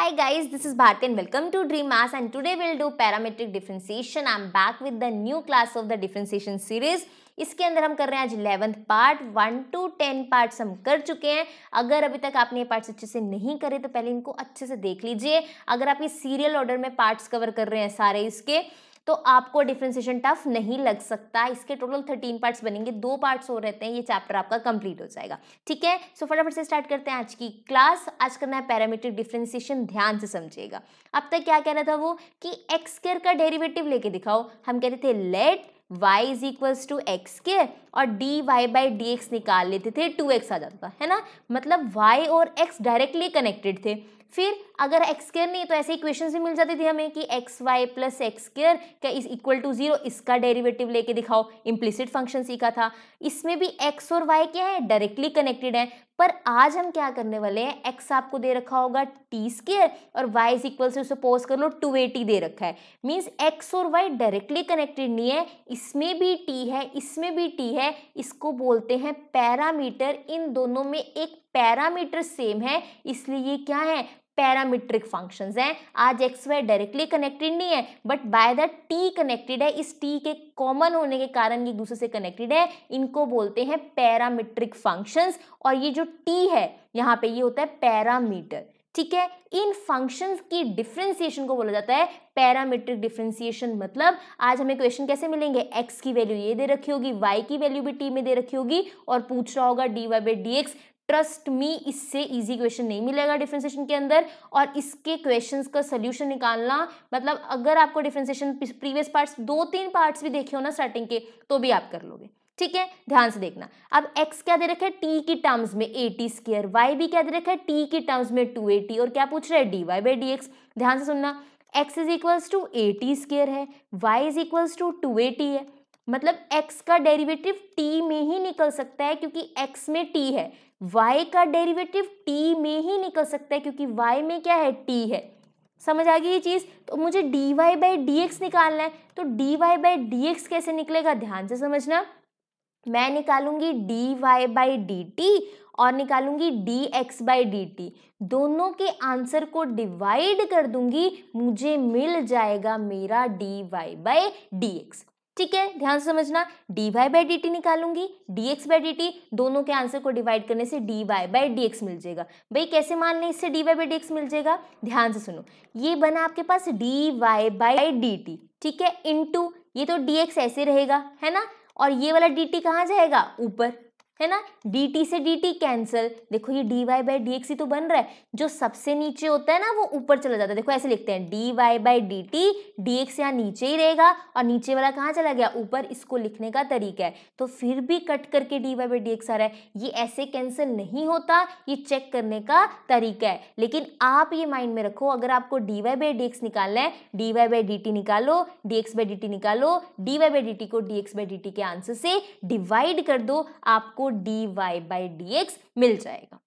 Hi guys, this is Bharti and welcome to Dream Maths and today we'll do parametric differentiation. I'm back with the new class of the differentiation series. इसके अंदर हम कर रहे हैं आज eleventh part one two ten parts हम कर चुके हैं अगर अभी तक आपने ये पार्ट्स अच्छे से नहीं करे तो पहले इनको अच्छे से देख लीजिए अगर आप ये सीरियल ऑर्डर में पार्ट्स कवर कर रहे हैं सारे इसके तो आपको डिफ्रेंसिएशन टफ नहीं लग सकता इसके टोटल थर्टीन पार्ट्स बनेंगे दो पार्ट्स और रहते हैं ये चैप्टर आपका कंप्लीट हो जाएगा ठीक है सो फटाफट से स्टार्ट करते हैं आज की क्लास आज करना है पैरामीट्रिक डिफ्रेंसिएशन ध्यान से समझिएगा अब तक क्या कह रहा था वो कि एक्स स्केयर का डेरिवेटिव लेके दिखाओ हम कह रहे थे let y is equals to x के और d y by d x निकाल लेते थे टू एक्स आ जाता है ना मतलब y और x डायरेक्टली कनेक्टेड थे फिर अगर एक्स केयर नहीं तो ऐसे इक्वेशन भी मिल जाती थी हमें कि x y plus x square क्या इज इक्वल टू जीरो इसका डेरिवेटिव लेके दिखाओ इम्प्लिसिट फंक्शन सीखा था इसमें भी एक्स और वाई क्या है डायरेक्टली कनेक्टेड है पर आज हम क्या करने वाले हैं एक्स आपको दे रखा होगा टी स्केयर और वाई इज इक्वल से सपोज कर लो टू दे रखा है मीन्स एक्स और वाई डायरेक्टली कनेक्टेड नहीं है इसमें भी टी है इसमें भी टी है इसको बोलते हैं पैरामीटर इन दोनों में एक पैरामीटर सेम है इसलिए ये क्या है पैरामीट्रिक फंक्शंस हैं आज एक्स वाई डायरेक्टली कनेक्टेड नहीं है but by the t connected है इस टी के कॉमन होने के कारण ये दूसरे से कनेक्टेड है इनको बोलते हैं पैरामीट्रिक फंक्शंस और ये जो टी है यहाँ पे ये होता है पैरामीटर ठीक है इन फंक्शंस की डिफ्रेंसिएशन को बोला जाता है पैरामीट्रिक डिफ्रेंसिएशन मतलब आज हमें क्वेश्चन कैसे मिलेंगे एक्स की वैल्यू ये दे रखी होगी वाई की वैल्यू भी टी में दे रखी होगी और पूछ रहा होगा d y by d x trust me इससे इजी क्वेश्चन नहीं मिलेगा डिफ्रेंसिएशन के अंदर और इसके क्वेश्चंस का सोल्यूशन निकालना मतलब अगर आपको डिफ्रेंसिएशन प्रीवियस पार्ट्स दो तीन पार्ट्स भी देखे हो ना स्टार्टिंग के तो भी आप कर लोगे ठीक है ध्यान से देखना अब x क्या दे रखा है टी की टर्म्स में ए टी स्क्र वाई भी क्या दे रखा है टी की टर्म्स में टू ए टी और क्या पूछ रहा है d y by d x ध्यान से सुनना x is equals to a t square है y is equals to two a t है मतलब x का डेरिवेटिव t में ही निकल सकता है क्योंकि x में t है y का डेरिवेटिव t में ही निकल सकता है क्योंकि y में क्या है t है समझ आ गई ये चीज़ तो मुझे dy वाई बाई डी निकालना है तो dy वाई बाई डी कैसे निकलेगा ध्यान से समझना मैं निकालूंगी d y by d t और निकालूंगी dx x by d t दोनों के आंसर को डिवाइड कर दूंगी मुझे मिल जाएगा मेरा d y by d x ठीक है ध्यान समझना d y by d t निकालूंगी d x by d t दोनों के आंसर को डिवाइड करने से d y by d x मिल जाएगा भाई कैसे मान लें इससे d y by d x मिल जाएगा ध्यान से सुनो ये बना आपके पास d y by d t ठीक है टू ये तो डी एक्स ऐसे रहेगा है ना और ये वाला डी टी कहाँ जाएगा ऊपर है ना dt से dt कैंसिल देखो ये dy वाई बाई डी तो बन रहा है जो सबसे नीचे होता है ना वो ऊपर चला जाता है देखो ऐसे लिखते हैं dy y by d t d यहाँ नीचे ही रहेगा और नीचे वाला कहाँ चला गया ऊपर इसको लिखने का तरीका है तो फिर भी कट करके dy वाई बाई डी आ रहा है ये ऐसे कैंसिल नहीं होता ये चेक करने का तरीका है लेकिन आप ये माइंड में रखो अगर आपको dy वाई बाई डी निकालना है dy वाई बाई डी निकालो dx बाई डी निकालो dy वाई बाई डी को dx बाई डी के आंसर से डिवाइड कर दो आपको d y by d x मिल जाएगा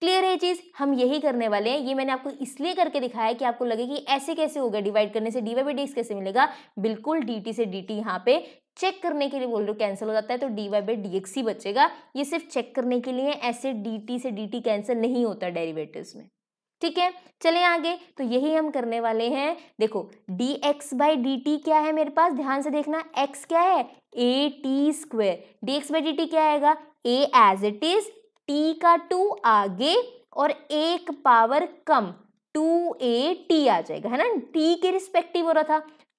क्लियर है चीज़ हम यही करने वाले हैं ये मैंने आपको इसलिए करके दिखाया कि आपको लगे कि ऐसे कैसे होगा डिवाइड करने से d y by d x कैसे मिलेगा बिल्कुल डी टी से डी टी यहाँ पे चेक करने के लिए बोल रहे हो कैंसिल हो जाता है तो d y by d x ही बचेगा ये सिर्फ चेक करने के लिए ऐसे डी टी से डी टी कैंसिल नहीं होता डेरिवेटिव्स में ठीक है चले आगे तो यही हम करने वाले हैं देखो d x by d t क्या है मेरे पास ध्यान से देखना एक्स क्या है a t square d x by d t क्या आएगा a as it is t का टू आगे और एक पावर कम टू ए टी आ जाएगा है ना टी के रिस्पेक्टिव हो रहा था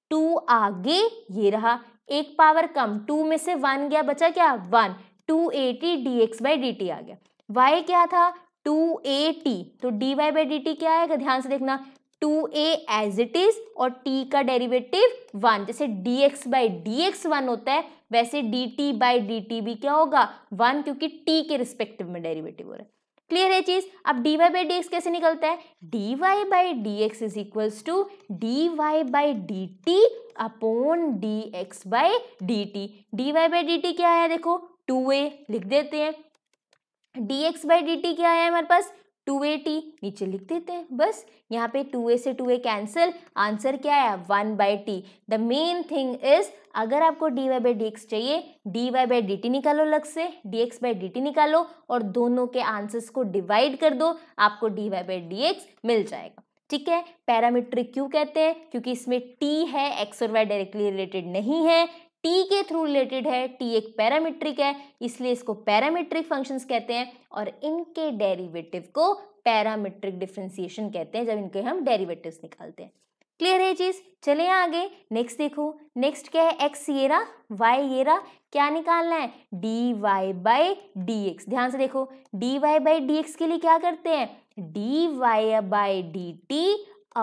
टू आगे ये रहा एक पावर कम टू में से वन गया बचा क्या one two a t d x by d t आ गया वाई क्या था टू ए टी तो d y by d t क्या आएगा ध्यान से देखना two a as it is और t का डेरिवेटिव वन जैसे d x by d x one होता है वैसे d t by d t भी क्या होगा वन क्योंकि t के रिस्पेक्टिव में डेरिवेटिव हो रहा है क्लियर है चीज अब dy वाई बाई कैसे निकलता है d y by d x is equals to d y by d t upon d x by d t d y by d t क्या है देखो टू ए लिख देते हैं d x by d t क्या है हमारे पास to a T नीचे लिख देते हैं बस यहाँ पे टू ए से टू ए कैंसिल आंसर क्या है one by t the main thing is अगर आपको d y by d x चाहिए d y by d t निकालो लग से d x by d t निकालो और दोनों के आंसर्स को डिवाइड कर दो आपको d y by d x मिल जाएगा ठीक है पैरामीट्रिक क्यों कहते हैं क्योंकि इसमें टी है एक्स और वाई डायरेक्टली रिलेटेड नहीं है टी के थ्रू रिलेटेड है टी एक पैरामीट्रिक है इसलिए इसको पैरामीट्रिक फंक्शंस कहते हैं और इनके डेरिवेटिव को पैरामीट्रिक डिफ्रेंसिएशन कहते हैं जब इनके हम डेरिवेटिव निकालते हैं क्लियर है चीज़ चले आगे नेक्स्ट देखो नेक्स्ट क्या है एक्स ये येरा वाई ये येरा क्या निकालना है d y by d x ध्यान से देखो d y by d x के लिए क्या करते हैं d y by d t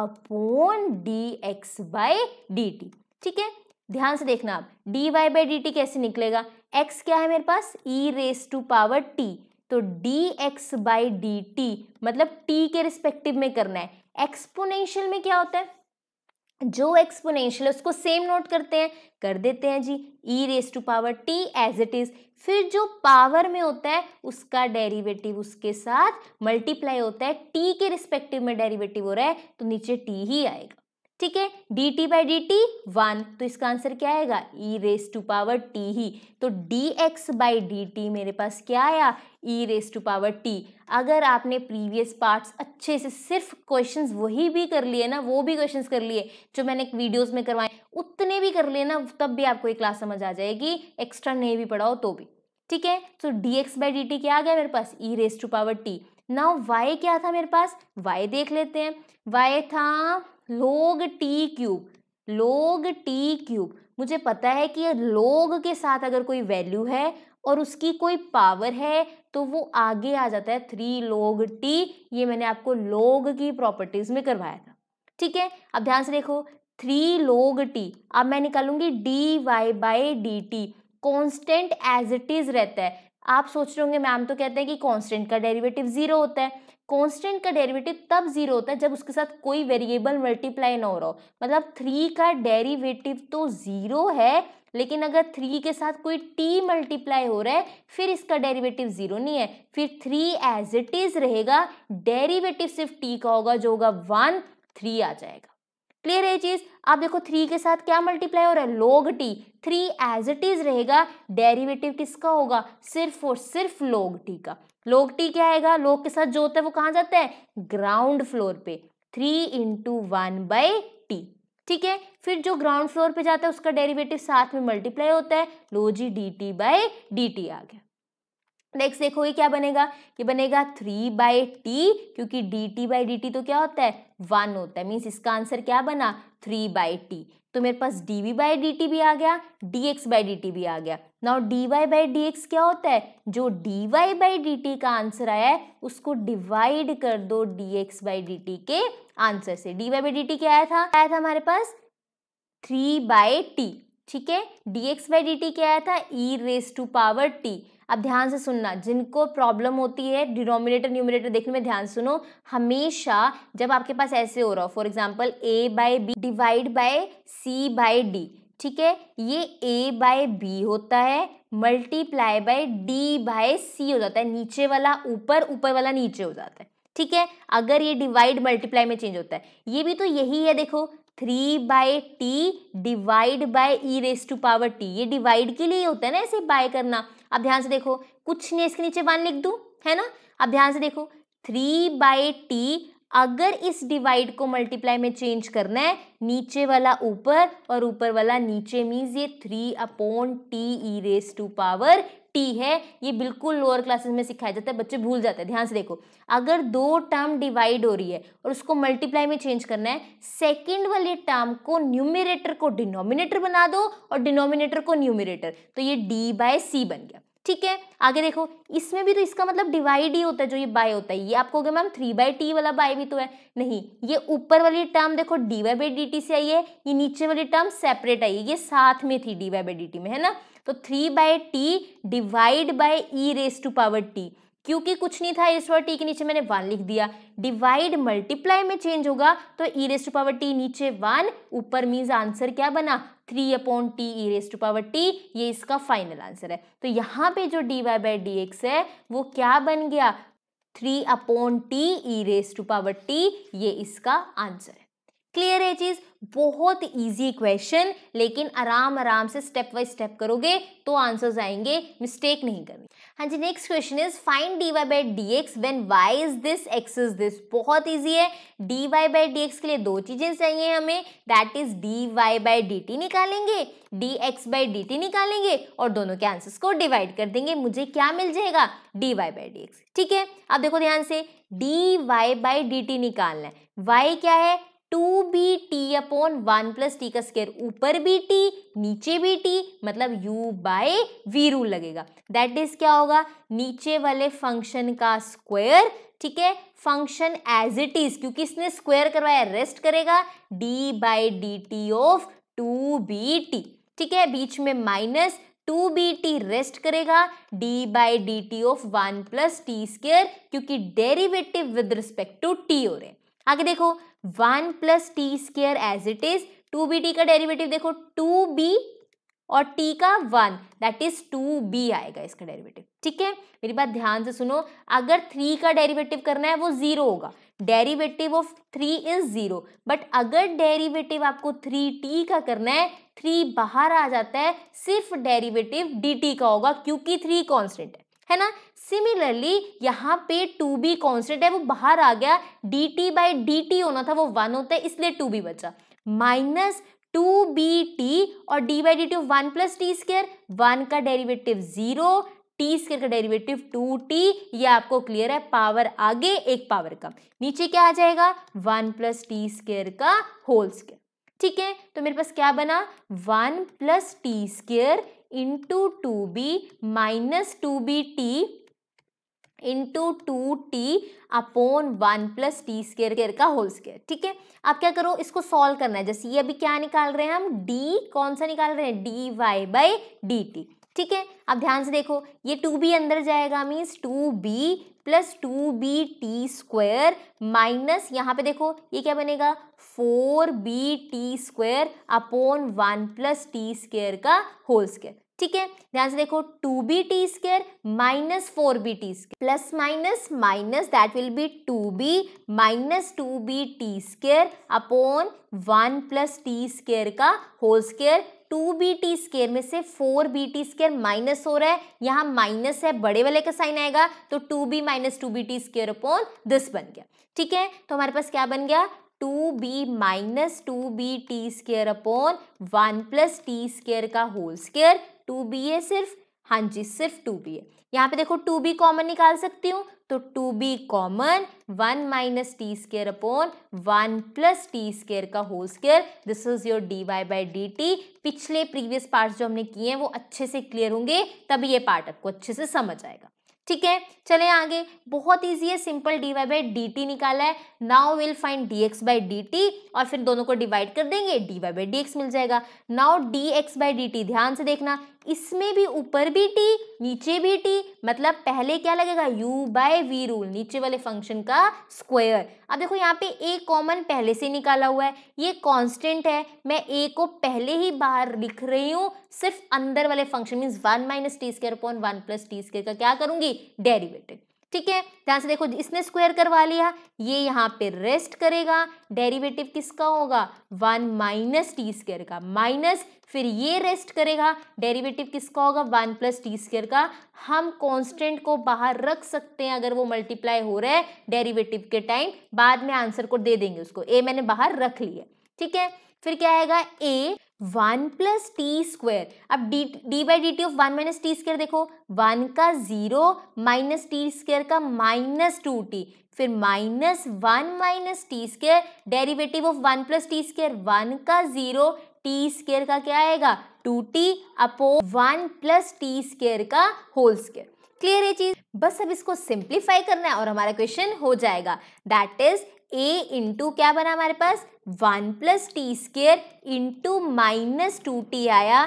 upon d x by d t ठीक है ध्यान से देखना आप d y by d t कैसे निकलेगा एक्स क्या है मेरे पास e raise to power t तो d x by d t मतलब टी के रिस्पेक्टिव में करना है एक्सपोनेंशियल में क्या होता है जो एक्सपोनेंशियल उसको सेम नोट करते हैं कर देते हैं जी e raise to power t as it is फिर जो पावर में होता है उसका डेरिवेटिव उसके साथ मल्टीप्लाई होता है टी के रिस्पेक्टिव में डेरिवेटिव हो रहा है तो नीचे टी ही आएगा ठीक है d t by d t one तो इसका आंसर क्या आएगा e raise to power t ही तो d x by d t मेरे पास क्या आया e raise to power t अगर आपने प्रीवियस पार्ट्स अच्छे से सिर्फ क्वेश्चंस वही भी कर लिए ना वो भी क्वेश्चंस कर लिए जो मैंने वीडियोस में करवाए उतने भी कर लिए ना तब भी आपको एक क्लास समझ आ जाएगी एक्स्ट्रा नहीं भी पढ़ाओ तो भी ठीक है तो d x by d t क्या आ गया मेरे पास e raise to power t now y क्या था मेरे पास वाई देख लेते हैं वाई था log t cube log t cube मुझे पता है कि लोग के साथ अगर कोई वैल्यू है और उसकी कोई पावर है तो वो आगे आ जाता है थ्री लोग टी ये मैंने आपको लोग की प्रॉपर्टीज में करवाया था ठीक है अब ध्यान से देखो थ्री लोग टी अब मैं निकालूंगी d y by d t constant as it is रहता है आप सोच रहे होंगे मैम तो कहते हैं कि कॉन्स्टेंट का डेरिवेटिव जीरो होता है कांस्टेंट का डेरिवेटिव तब जीरो होता है जब उसके साथ कोई वेरिएबल मल्टीप्लाई ना हो रहा हो मतलब थ्री का डेरिवेटिव तो जीरो है लेकिन अगर थ्री के साथ कोई टी मल्टीप्लाई हो रहा है फिर इसका डेरिवेटिव जीरो नहीं है फिर थ्री एज इट इज रहेगा डेरिवेटिव सिर्फ टी का होगा जो होगा वन थ्री आ जाएगा क्लियर है चीज आप देखो थ्री के साथ क्या मल्टीप्लाई हो रहा है log t three as it is रहेगा डेरिवेटिव किसका होगा सिर्फ और सिर्फ लोग टी का टी क्या आएगा लोक के साथ जो होता है वो कहाँ जाता है ग्राउंड फ्लोर पे three into one by t ठीक है फिर जो ग्राउंड फ्लोर पे जाता है उसका डेरिवेटिव साथ में मल्टीप्लाई होता है लो जी d t by d t आ गया नेक्स्ट देखो ये क्या बनेगा ये बनेगा थ्री बाई टी क्योंकि d t by d t तो क्या होता है वन होता है मीन्स इसका आंसर क्या बना थ्री बाई टी तो मेरे पास d v by d t भी आ गया d x by d t भी आ गया now d y by d x क्या होता है जो d y by d t का आंसर आया है उसको डिवाइड कर दो d x by d t के आंसर से d y by d t क्या आया था आया था हमारे पास थ्री बाई टी ठीक है d x by d t क्या आया था e raise to power t अब ध्यान से सुनना जिनको प्रॉब्लम होती है डिनोमिनेटर न्यूमिनेटर देखने में ध्यान सुनो हमेशा जब आपके पास ऐसे हो रहा हो for example a by b divide by c by d ठीक है ये ए बाय बी होता है multiply by d by c हो जाता है नीचे वाला ऊपर ऊपर वाला नीचे हो जाता है ठीक है अगर ये डिवाइड मल्टीप्लाई में चेंज होता है ये भी तो यही है देखो three by t divide by e raise to power t ये डिवाइड के लिए होता है ना ऐसे बाय करना अब ध्यान से देखो कुछ नहीं इसके नीचे वन लिख दू है ना अब ध्यान से देखो थ्री बाय टी अगर इस डिवाइड को मल्टीप्लाई में चेंज करना है नीचे वाला ऊपर और ऊपर वाला नीचे मीन्स ये three upon t e raise to power t है ये बिल्कुल लोअर क्लासेस में सिखाया जाता है बच्चे भूल जाते हैं ध्यान से देखो अगर दो टर्म डिवाइड हो रही है और उसको मल्टीप्लाई में चेंज करना है सेकंड वाले टर्म को न्यूमिनेटर को डिनोमिनेटर बना दो और डिनोमिनेटर को न्यूमिनेटर तो ये डी बाय सी बन गया ठीक है आगे देखो इसमें भी तो इसका मतलब डिवाइड ही होता है जो ये बाय होता है ये आपको होगा मैम थ्री बाई टी वाला बाय भी तो है नहीं ये ऊपर वाली टर्म देखो d y by d t से आई है ये नीचे वाली टर्म सेपरेट आई है ये साथ में थी d y by d t में है ना तो three by t divide by e raise to power t क्योंकि कुछ नहीं था एस पावर टी के नीचे मैंने वन लिख दिया डिवाइड मल्टीप्लाई में चेंज होगा तो ई रेस्ट पावर टी नीचे वन ऊपर मीन्स आंसर क्या बना three upon t e raised to power t ये इसका फाइनल आंसर है तो यहाँ पे जो d y by d x है वो क्या बन गया three upon t e raised to power t ये इसका आंसर है क्लियर है चीज बहुत इजी क्वेश्चन लेकिन आराम आराम से स्टेप बाय स्टेप करोगे तो आंसर्स आएंगे मिस्टेक नहीं करनी हाँ जी next question is find d y by d x when y is this x is this बहुत इजी है d y by d x के लिए दो चीज़ें चाहिए हमें that is d y by d t निकालेंगे d x by d t निकालेंगे और दोनों के आंसर्स को डिवाइड कर देंगे मुझे क्या मिल जाएगा d y by d x ठीक है अब देखो ध्यान से d y by d t निकालना है वाई क्या है two b t upon one plus t का स्केयर ऊपर बी टी नीचे बी टी मतलब u बाय वी रूल लगेगा दैट इज क्या होगा नीचे वाले फंक्शन का स्क्वायर ठीक है फंक्शन एज इट इज क्योंकि इसने स्क्वायर करवाया रेस्ट करेगा d by d t of two b t ठीक है बीच में minus two b t rest करेगा d by d t of one plus t square क्योंकि derivative with respect to t हो रहे हैं आगे देखो one plus t square as it is two b t का डेरिवेटिव देखो टू बी और टी का one that is two b आएगा इसका डेरिवेटिव ठीक है मेरी बात ध्यान से सुनो अगर थ्री का डेरिवेटिव करना है वो जीरो होगा derivative of three is zero but अगर डेरिवेटिव आपको थ्री टी का करना है थ्री बाहर आ जाता है सिर्फ डेरिवेटिव डी टी का होगा क्योंकि थ्री कॉन्स्टेंट है है ना सिमिलरली यहाँ पे टू बी कॉन्स्टेंट है वो बाहर आ गया d t by d t होना था वो वन होता है इसलिए टू बी बचा माइनस टू बी टी और d by d t one plus t square one का डेरिवेटिव जीरो टी स्केयर का डेरिवेटिव टू टी ये आपको क्लियर है पावर आगे एक पावर का नीचे क्या आ जाएगा वन प्लस टी स्केयर का होल स्केयर ठीक है तो मेरे पास क्या बना one plus t square into two b minus two b t into two t upon one plus t square care का होल स्केयर ठीक है अब क्या करो इसको सॉल्व करना है जैसे ये अभी क्या निकाल रहे हैं हम डी कौन सा निकाल रहे हैं d y by d t ठीक है अब ध्यान से देखो ये टू बी अंदर जाएगा means two b plus two b t square minus यहाँ पे देखो ये क्या बनेगा four b t square upon one plus t square का होल स्केयर ठीक है ध्यान से देखो two b t square minus four b t square plus minus minus that will be two b minus two b t square upon one plus t square का whole square two b t square में से four b t square minus हो रहा है यहाँ minus है बड़े वाले का साइन आएगा तो two b minus two b t square upon this बन गया ठीक है तो हमारे पास क्या बन गया two b minus two b t square upon one plus t square का whole square two b a सिर्फ हाँ जी सिर्फ टू बी है यहाँ पे देखो टू बी कॉमन निकाल सकती हूँ तो two b common one minus t square upon one plus t square का whole square this is your d y by d t पिछले प्रीवियस पार्ट जो हमने किए हैं वो अच्छे से क्लियर होंगे तभी ये पार्ट आपको अच्छे से समझ आएगा ठीक है चले आगे बहुत ईजी है simple d y by d t निकाला है now will find d x by d t और फिर दोनों को डिवाइड कर देंगे d y by d x मिल जाएगा now d x by d t ध्यान से देखना इसमें भी ऊपर भी टी नीचे भी टी मतलब पहले क्या लगेगा u बाय वी रूल नीचे वाले फंक्शन का स्क्वायर अब देखो यहाँ पे a कॉमन पहले से निकाला हुआ है ये कांस्टेंट है मैं a को पहले ही बाहर लिख रही हूँ सिर्फ अंदर वाले function means one minus t square upon one plus t square का क्या करूंगी डेरिवेटिव ठीक है ध्यान से देखो इसने स्क्वायर करवा लिया ये यहाँ पे रेस्ट करेगा डेरिवेटिव किसका होगा वन माइनस टी स्क्र का माइनस फिर ये रेस्ट करेगा डेरिवेटिव किसका होगा वन प्लस टी स्क्र का हम कांस्टेंट को बाहर रख सकते हैं अगर वो मल्टीप्लाई हो रहा है डेरिवेटिव के टाइम बाद में आंसर को दे देंगे उसको ए मैंने बाहर रख लिया ठीक है फिर क्या आएगा a one plus t square अब d d by d t of one minus t square देखो वन का जीरो माइनस टी स्क्र का माइनस टू टी फिर minus one minus t square derivative of one plus t square one का zero t square का क्या आएगा two t upon one plus t square का whole square clear है चीज बस अब इसको सिंप्लीफाई करना है और हमारा क्वेश्चन हो जाएगा दैट इज ए इंटू क्या बना हमारे पास one plus t square into minus two t आया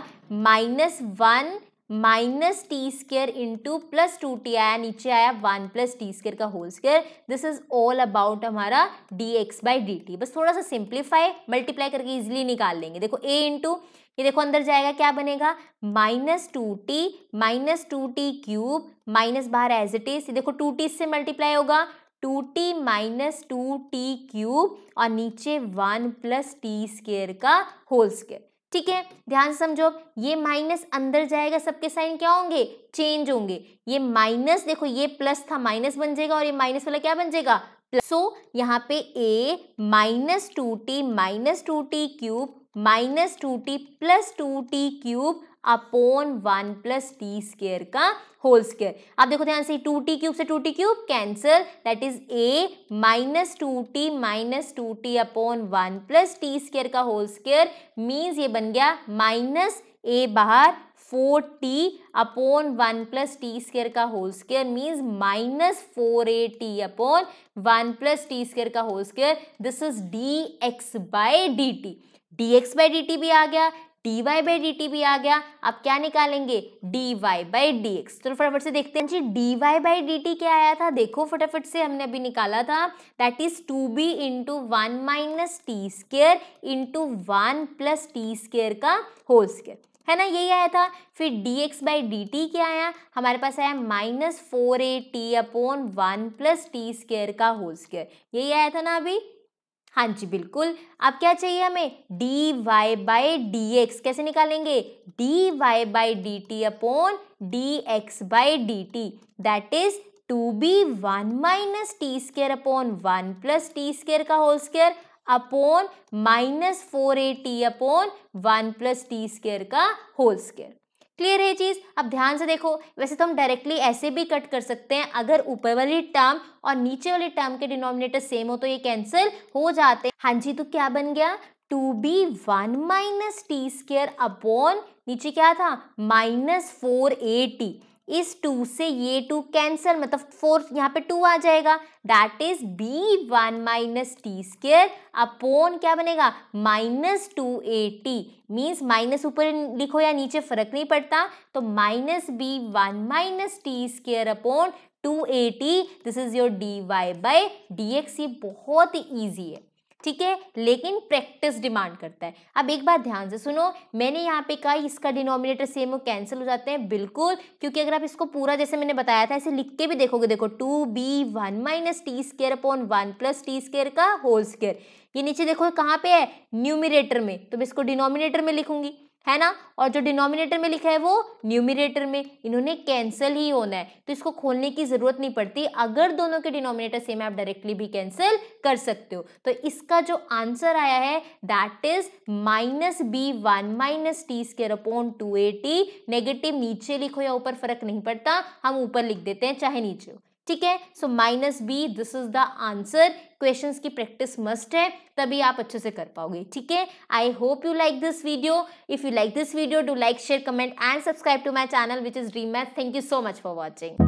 minus one minus t square into plus two t आया नीचे आया वन प्लस टी स्केयर का whole square this is all about हमारा d x by d t बस थोड़ा सा simplify multiply करके इजिली निकाल लेंगे देखो ए इंटू ये देखो अंदर जाएगा क्या बनेगा minus two t minus two t cube minus बाहर एज इट इज देखो टू टी से मल्टीप्लाई होगा two t minus two t cube और नीचे वन प्लस टी स्केयर का होल स्केयर ठीक है ध्यान समझो ये माइनस अंदर जाएगा सबके साइन क्या होंगे चेंज होंगे ये माइनस देखो ये प्लस था माइनस बन जाएगा और ये माइनस वाला क्या बन जाएगा सो so, यहाँ पे a minus two t minus two t cube minus two t plus two t cube upon one plus t square का होल स्केयर आप देखो ध्यान से टू टी क्यूब से two t cube cancel that is a minus two t minus two t upon one plus t square का whole square means ये बन गया माइनस ए बाहर four t upon one plus t square का whole square means minus four a t upon one plus t square का whole square this is d x by d t d x by d t भी आ गया d y by d t भी आ गया अब क्या निकालेंगे d y by d x चलो फटाफट से देखते हैं जी d y by d t क्या आया था देखो फटाफट से हमने अभी निकाला था that is two b into one minus t square into one plus t square का होल स्केयर है ना यही आया था फिर d x by d t क्या आया हमारे पास आया minus four a t upon one plus t square का होल स्केयर यही आया था ना अभी हाँ जी बिल्कुल अब क्या चाहिए हमें d y by d x कैसे निकालेंगे d y by d t upon d x by d t that is two b one minus t square upon one plus t square का whole square upon minus four a t upon one plus t square का whole square clear है चीज़ अब ध्यान से देखो वैसे तो हम डायरेक्टली ऐसे भी कट कर सकते हैं अगर ऊपर वाली टर्म और नीचे वाली टर्म के डिनोमिनेटर सेम हो तो ये कैंसिल हो जाते हैं हाँ जी तो क्या बन गया two b one minus t square upon नीचे क्या था माइनस फोर ए टी इस टू से ये टू कैंसल मतलब फोर यहाँ पे टू आ जाएगा that is b one minus t square upon क्या बनेगा minus two a t means minus ऊपर लिखो या नीचे फर्क नहीं पड़ता तो minus b one minus t square upon two a t this is your d y by d x ये बहुत ही ईजी है ठीक है लेकिन प्रैक्टिस डिमांड करता है अब एक बार ध्यान से सुनो मैंने यहाँ पे कहा इसका डिनोमिनेटर सेम हो कैंसिल हो जाते हैं बिल्कुल क्योंकि अगर आप इसको पूरा जैसे मैंने बताया था ऐसे लिख के भी देखोगे देखो two b one minus t square upon one plus t square का होल स्केयर ये नीचे देखो कहाँ पे है न्यूमिनेटर में तो मैं इसको डिनोमिनेटर में लिखूंगी है ना और जो डिनोमिनेटर में लिखा है वो न्यूमिनेटर में इन्होंने कैंसिल ही होना है तो इसको खोलने की ज़रूरत नहीं पड़ती अगर दोनों के डिनोमिनेटर सेम आप डायरेक्टली भी कैंसिल कर सकते हो तो इसका जो आंसर आया है that is minus b one minus t square upon two negative नीचे लिखो या ऊपर फर्क नहीं पड़ता हम ऊपर लिख देते हैं चाहे नीचे हो ठीक है so minus b this is the answer question की प्रैक्टिस मस्ट है तभी आप अच्छे से कर पाओगे ठीक है I hope you like this video if you like this video do like share comment and subscribe to my channel which is Dream Math thank you so much for watching